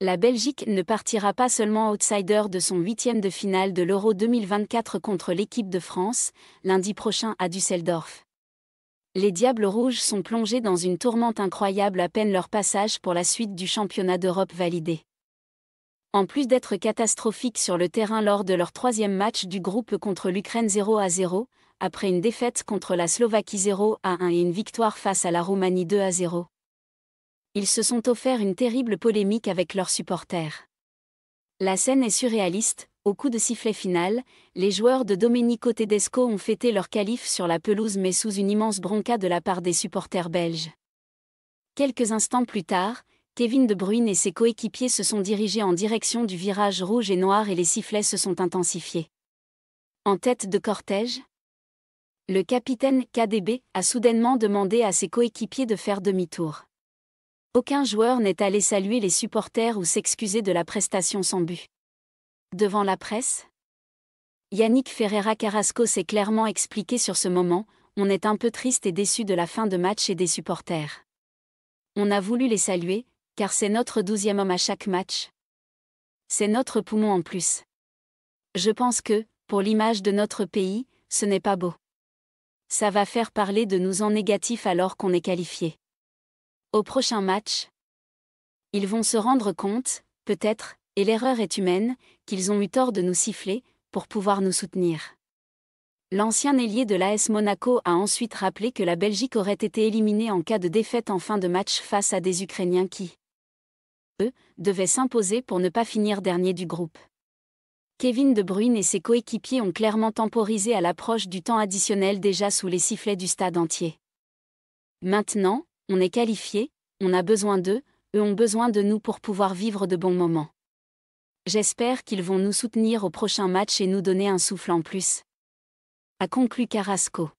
la Belgique ne partira pas seulement outsider de son huitième de finale de l'Euro 2024 contre l'équipe de France, lundi prochain à Düsseldorf. Les Diables Rouges sont plongés dans une tourmente incroyable à peine leur passage pour la suite du championnat d'Europe validé. En plus d'être catastrophiques sur le terrain lors de leur troisième match du groupe contre l'Ukraine 0 à 0, après une défaite contre la Slovaquie 0 à 1 et une victoire face à la Roumanie 2 à 0 ils se sont offerts une terrible polémique avec leurs supporters. La scène est surréaliste, au coup de sifflet final, les joueurs de Domenico Tedesco ont fêté leur calife sur la pelouse mais sous une immense bronca de la part des supporters belges. Quelques instants plus tard, Kevin De Bruyne et ses coéquipiers se sont dirigés en direction du virage rouge et noir et les sifflets se sont intensifiés. En tête de cortège, le capitaine KDB a soudainement demandé à ses coéquipiers de faire demi-tour. Aucun joueur n'est allé saluer les supporters ou s'excuser de la prestation sans but. Devant la presse Yannick Ferreira Carrasco s'est clairement expliqué sur ce moment, on est un peu triste et déçu de la fin de match et des supporters. On a voulu les saluer, car c'est notre douzième homme à chaque match. C'est notre poumon en plus. Je pense que, pour l'image de notre pays, ce n'est pas beau. Ça va faire parler de nous en négatif alors qu'on est qualifié. Au prochain match, ils vont se rendre compte, peut-être, et l'erreur est humaine, qu'ils ont eu tort de nous siffler, pour pouvoir nous soutenir. L'ancien ailier de l'AS Monaco a ensuite rappelé que la Belgique aurait été éliminée en cas de défaite en fin de match face à des Ukrainiens qui, eux, devaient s'imposer pour ne pas finir dernier du groupe. Kevin De Bruyne et ses coéquipiers ont clairement temporisé à l'approche du temps additionnel déjà sous les sifflets du stade entier. Maintenant, on est qualifié, on a besoin d'eux, eux ont besoin de nous pour pouvoir vivre de bons moments. J'espère qu'ils vont nous soutenir au prochain match et nous donner un souffle en plus. A conclu Carrasco.